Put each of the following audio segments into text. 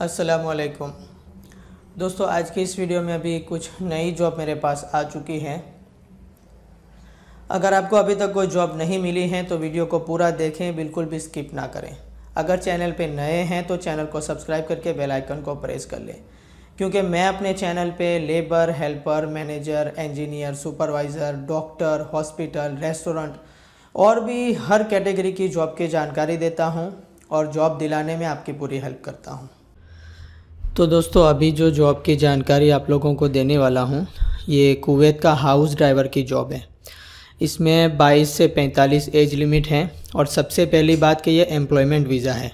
असलकुम दोस्तों आज के इस वीडियो में अभी कुछ नई जॉब मेरे पास आ चुकी है अगर आपको अभी तक कोई जॉब नहीं मिली है तो वीडियो को पूरा देखें बिल्कुल भी स्किप ना करें अगर चैनल पे नए हैं तो चैनल को सब्सक्राइब करके बेल आइकन को प्रेस कर लें क्योंकि मैं अपने चैनल पे labour helper manager engineer supervisor doctor hospital restaurant और भी हर कैटेगरी की जॉब की जानकारी देता हूँ और जॉब दिलाने में आपकी पूरी हेल्प करता हूँ तो दोस्तों अभी जो जॉब की जानकारी आप लोगों को देने वाला हूँ ये कुवैत का हाउस ड्राइवर की जॉब है इसमें 22 से 45 एज लिमिट है और सबसे पहली बात कि ये एम्प्लॉयमेंट वीज़ा है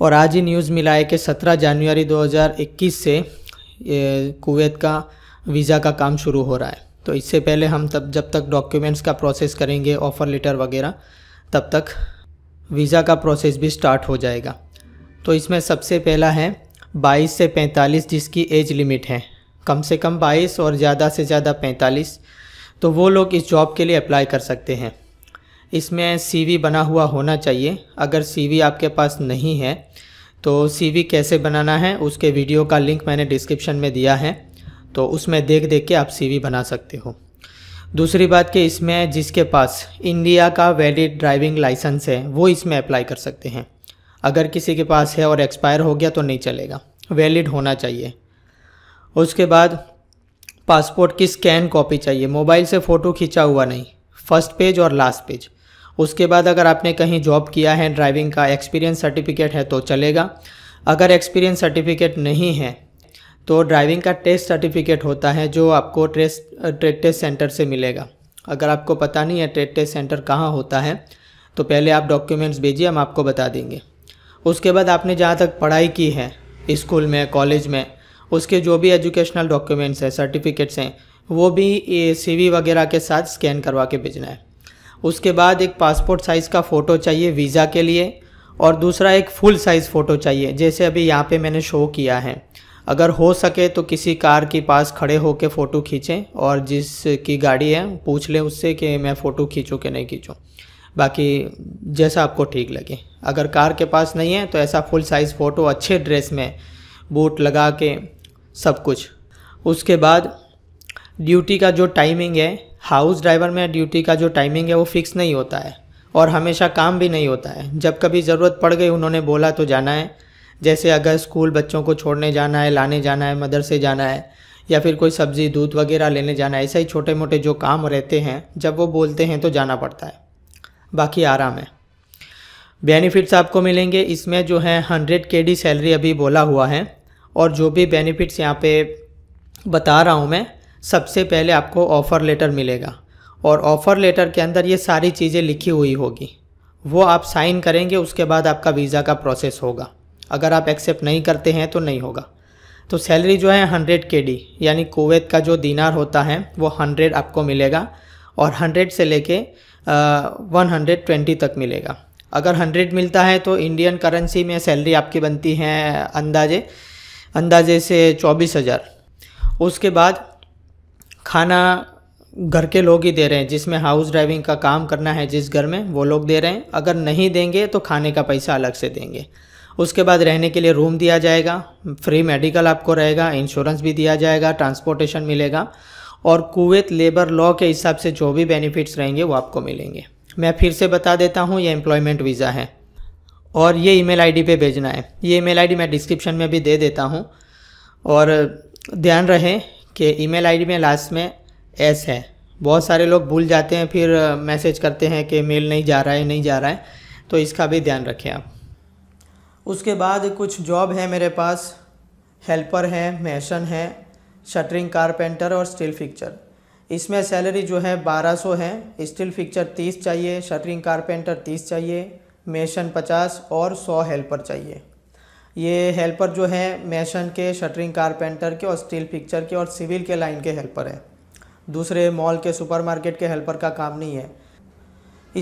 और आज ही न्यूज़ मिला है कि 17 जनवरी 2021 से कुवैत का वीज़ा का काम शुरू हो रहा है तो इससे पहले हम तब जब तक डॉक्यूमेंट्स का प्रोसेस करेंगे ऑफ़र लेटर वगैरह तब तक वीज़ा का प्रोसेस भी स्टार्ट हो जाएगा तो इसमें सबसे पहला है 22 से 45 जिसकी एज लिमिट है कम से कम 22 और ज़्यादा से ज़्यादा 45 तो वो लोग इस जॉब के लिए अप्लाई कर सकते हैं इसमें सीवी बना हुआ होना चाहिए अगर सीवी आपके पास नहीं है तो सीवी कैसे बनाना है उसके वीडियो का लिंक मैंने डिस्क्रिप्शन में दिया है तो उसमें देख देख के आप सीवी बना सकते हो दूसरी बात कि इसमें जिसके पास इंडिया का वैलिड ड्राइविंग लाइसेंस है वो इसमें अप्लाई कर सकते हैं अगर किसी के पास है और एक्सपायर हो गया तो नहीं चलेगा वैलिड होना चाहिए उसके बाद पासपोर्ट की स्कैन कॉपी चाहिए मोबाइल से फ़ोटो खींचा हुआ नहीं फर्स्ट पेज और लास्ट पेज उसके बाद अगर आपने कहीं जॉब किया है ड्राइविंग का एक्सपीरियंस सर्टिफिकेट है तो चलेगा अगर एक्सपीरियंस सर्टिफिकेट नहीं है तो ड्राइविंग का टेस्ट सर्टिफिकेट होता है जो आपको टेस्ट ट्रेड टेस्ट सेंटर से मिलेगा अगर आपको पता नहीं है ट्रेड टेस्ट सेंटर कहाँ होता है तो पहले आप डॉक्यूमेंट्स भेजिए हम आपको बता देंगे उसके बाद आपने जहाँ तक पढ़ाई की है स्कूल में कॉलेज में उसके जो भी एजुकेशनल डॉक्यूमेंट्स हैं सर्टिफिकेट्स हैं वो भी सी वगैरह के साथ स्कैन करवा के भेजना है उसके बाद एक पासपोर्ट साइज़ का फ़ोटो चाहिए वीज़ा के लिए और दूसरा एक फुल साइज़ फ़ोटो चाहिए जैसे अभी यहाँ पे मैंने शो किया है अगर हो सके तो किसी कार के पास खड़े होकर फ़ोटो खींचें और जिसकी गाड़ी है पूछ लें उससे कि मैं फ़ोटो खींचूँ कि नहीं खींचूँ बाकी जैसा आपको ठीक लगे अगर कार के पास नहीं है तो ऐसा फुल साइज़ फ़ोटो अच्छे ड्रेस में बूट लगा के सब कुछ उसके बाद ड्यूटी का जो टाइमिंग है हाउस ड्राइवर में ड्यूटी का जो टाइमिंग है वो फिक्स नहीं होता है और हमेशा काम भी नहीं होता है जब कभी ज़रूरत पड़ गई उन्होंने बोला तो जाना है जैसे अगर स्कूल बच्चों को छोड़ने जाना है लाने जाना है मदरसे जाना है या फिर कोई सब्ज़ी दूध वगैरह लेने जाना है ऐसा ही छोटे मोटे जो काम रहते हैं जब वो बोलते हैं तो जाना पड़ता है बाकी आराम है बेनिफिट्स आपको मिलेंगे इसमें जो है हंड्रेड के डी सैलरी अभी बोला हुआ है और जो भी बेनिफिट्स यहाँ पे बता रहा हूँ मैं सबसे पहले आपको ऑफ़र लेटर मिलेगा और ऑफ़र लेटर के अंदर ये सारी चीज़ें लिखी हुई होगी वो आप साइन करेंगे उसके बाद आपका वीज़ा का प्रोसेस होगा अगर आप एक्सेप्ट नहीं करते हैं तो नहीं होगा तो सैलरी जो है हंड्रेड के डी यानी कुवैत का जो दीनार होता है वो हंड्रेड आपको मिलेगा और हंड्रेड से लेके 120 तक मिलेगा अगर 100 मिलता है तो इंडियन करेंसी में सैलरी आपकी बनती है अंदाजे अंदाजे से चौबीस हज़ार उसके बाद खाना घर के लोग ही दे रहे हैं जिसमें हाउस ड्राइविंग का काम करना है जिस घर में वो लोग दे रहे हैं अगर नहीं देंगे तो खाने का पैसा अलग से देंगे उसके बाद रहने के लिए रूम दिया जाएगा फ्री मेडिकल आपको रहेगा इंश्योरेंस भी दिया जाएगा ट्रांसपोर्टेशन मिलेगा और कुवैत लेबर लॉ के हिसाब से जो भी बेनिफिट्स रहेंगे वो आपको मिलेंगे मैं फिर से बता देता हूँ ये एम्प्लॉयमेंट वीज़ा है और ये ईमेल आईडी पे भेजना है ये ईमेल आईडी मैं डिस्क्रिप्शन में भी दे देता हूँ और ध्यान रहे कि ईमेल आईडी में लास्ट में एस है बहुत सारे लोग भूल जाते हैं फिर मैसेज करते हैं कि मेल नहीं जा रहा है नहीं जा रहा है तो इसका भी ध्यान रखें आप उसके बाद कुछ जॉब है मेरे पास हेल्पर है मैशन है शटरिंग कारपेंटर और स्टील फिक्चर इसमें सैलरी जो है 1200 है स्टील फिक्चर 30 चाहिए शटरिंग कारपेंटर 30 चाहिए मेशन 50 और 100 हेल्पर चाहिए ये हेल्पर जो है मेशन के शटरिंग कारपेंटर के और स्टील फिक्चर के और सिविल के लाइन के हेल्पर है दूसरे मॉल के सुपरमार्केट के हेल्पर का काम नहीं है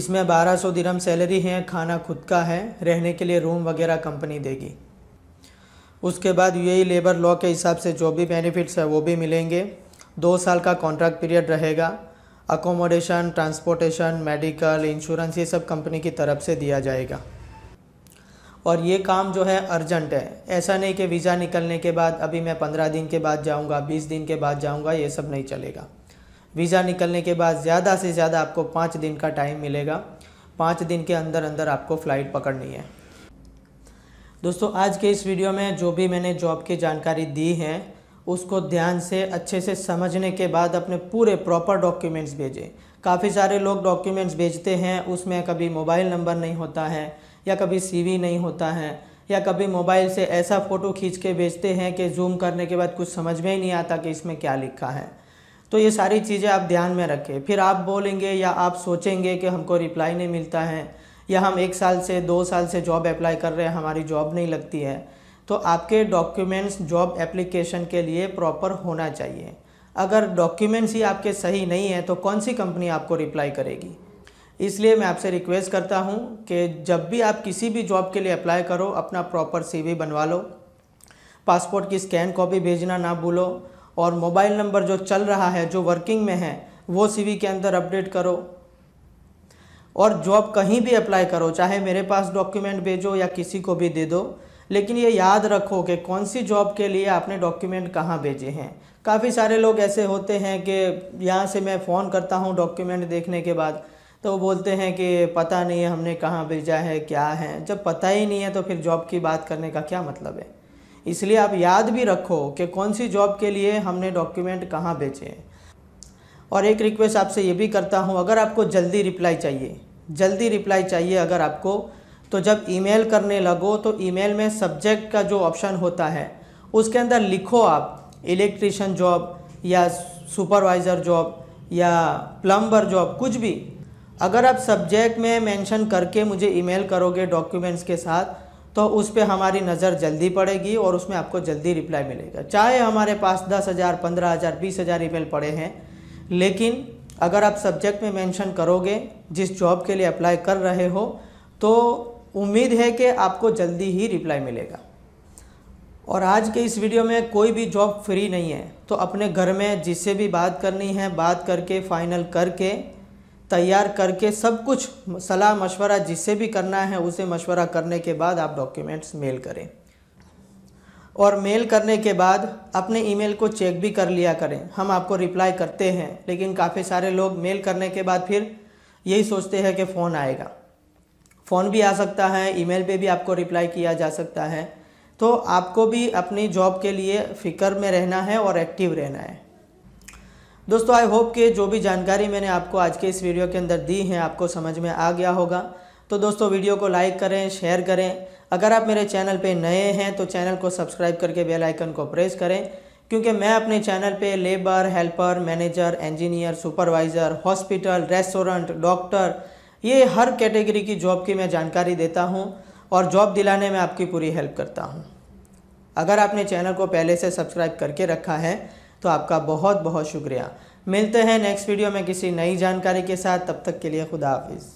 इसमें 1200 सौ सैलरी है खाना खुद का है रहने के लिए रूम वगैरह कंपनी देगी उसके बाद यू लेबर लॉ के हिसाब से जो भी बेनिफिट्स है वो भी मिलेंगे दो साल का कॉन्ट्रैक्ट पीरियड रहेगा अकोमोडेशन ट्रांसपोर्टेशन मेडिकल इंश्योरेंस ये सब कंपनी की तरफ से दिया जाएगा और ये काम जो है अर्जेंट है ऐसा नहीं कि वीज़ा निकलने के बाद अभी मैं पंद्रह दिन के बाद जाऊँगा बीस दिन के बाद जाऊँगा ये सब नहीं चलेगा वीज़ा निकलने के बाद ज़्यादा से ज़्यादा आपको पाँच दिन का टाइम मिलेगा पाँच दिन के अंदर अंदर आपको फ़्लाइट पकड़नी है दोस्तों आज के इस वीडियो में जो भी मैंने जॉब की जानकारी दी है उसको ध्यान से अच्छे से समझने के बाद अपने पूरे प्रॉपर डॉक्यूमेंट्स भेजें काफ़ी सारे लोग डॉक्यूमेंट्स भेजते हैं उसमें कभी मोबाइल नंबर नहीं होता है या कभी सीवी नहीं होता है या कभी मोबाइल से ऐसा फ़ोटो खींच के भेजते हैं कि जूम करने के बाद कुछ समझ में ही नहीं आता कि इसमें क्या लिखा है तो ये सारी चीज़ें आप ध्यान में रखें फिर आप बोलेंगे या आप सोचेंगे कि हमको रिप्लाई नहीं मिलता है या हम एक साल से दो साल से जॉब अप्लाई कर रहे हैं हमारी जॉब नहीं लगती है तो आपके डॉक्यूमेंट्स जॉब एप्लीकेशन के लिए प्रॉपर होना चाहिए अगर डॉक्यूमेंट्स ही आपके सही नहीं है तो कौन सी कंपनी आपको रिप्लाई करेगी इसलिए मैं आपसे रिक्वेस्ट करता हूं कि जब भी आप किसी भी जॉब के लिए अप्लाई करो अपना प्रॉपर सीवी बनवा लो पासपोर्ट की स्कैन कॉपी भेजना ना भूलो और मोबाइल नंबर जो चल रहा है जो वर्किंग में है वो सीवी के अंदर अपडेट करो और जॉब कहीं भी अप्लाई करो चाहे मेरे पास डॉक्यूमेंट भेजो या किसी को भी दे दो लेकिन ये याद रखो कि कौन सी जॉब के लिए आपने डॉक्यूमेंट कहाँ भेजे हैं काफ़ी सारे लोग ऐसे होते हैं कि यहाँ से मैं फ़ोन करता हूँ डॉक्यूमेंट देखने के बाद तो वो बोलते हैं कि पता नहीं है हमने कहाँ भेजा है क्या है जब पता ही नहीं है तो फिर जॉब की बात करने का क्या मतलब है इसलिए आप याद भी रखो कि कौन सी जॉब के लिए हमने डॉक्यूमेंट कहाँ भेजे हैं और एक रिक्वेस्ट आपसे ये भी करता हूँ अगर आपको जल्दी रिप्लाई चाहिए जल्दी रिप्लाई चाहिए अगर आपको तो जब ईमेल करने लगो तो ईमेल में सब्जेक्ट का जो ऑप्शन होता है उसके अंदर लिखो आप इलेक्ट्रिशियन जॉब या सुपरवाइज़र जॉब या प्लम्बर जॉब कुछ भी अगर आप सब्जेक्ट में मेंशन करके मुझे ईमेल करोगे डॉक्यूमेंट्स के साथ तो उस पर हमारी नज़र जल्दी पड़ेगी और उसमें आपको जल्दी रिप्लाई मिलेगा चाहे हमारे पास दस हज़ार पंद्रह हज़ार बीस हज़ार ई पड़े हैं लेकिन अगर आप सब्जेक्ट में मेंशन करोगे जिस जॉब के लिए अप्लाई कर रहे हो तो उम्मीद है कि आपको जल्दी ही रिप्लाई मिलेगा और आज के इस वीडियो में कोई भी जॉब फ्री नहीं है तो अपने घर में जिससे भी बात करनी है बात करके फाइनल करके तैयार करके सब कुछ सलाह मशवरा जिससे भी करना है उसे मशवरा करने के बाद आप डॉक्यूमेंट्स मेल करें और मेल करने के बाद अपने ईमेल को चेक भी कर लिया करें हम आपको रिप्लाई करते हैं लेकिन काफ़ी सारे लोग मेल करने के बाद फिर यही सोचते हैं कि फ़ोन आएगा फ़ोन भी आ सकता है ईमेल पे भी आपको रिप्लाई किया जा सकता है तो आपको भी अपनी जॉब के लिए फ़िक्र में रहना है और एक्टिव रहना है दोस्तों आई होप कि जो भी जानकारी मैंने आपको आज के इस वीडियो के अंदर दी है आपको समझ में आ गया होगा तो दोस्तों वीडियो को लाइक करें शेयर करें अगर आप मेरे चैनल पे नए हैं तो चैनल को सब्सक्राइब करके बेल आइकन को प्रेस करें क्योंकि मैं अपने चैनल पे labour helper manager engineer supervisor hospital restaurant doctor ये हर कैटेगरी की जॉब की मैं जानकारी देता हूँ और जॉब दिलाने में आपकी पूरी हेल्प करता हूँ अगर आपने चैनल को पहले से सब्सक्राइब करके रखा है तो आपका बहुत बहुत शुक्रिया मिलते हैं नेक्स्ट वीडियो में किसी नई जानकारी के साथ तब तक के लिए खुदा हाफिज़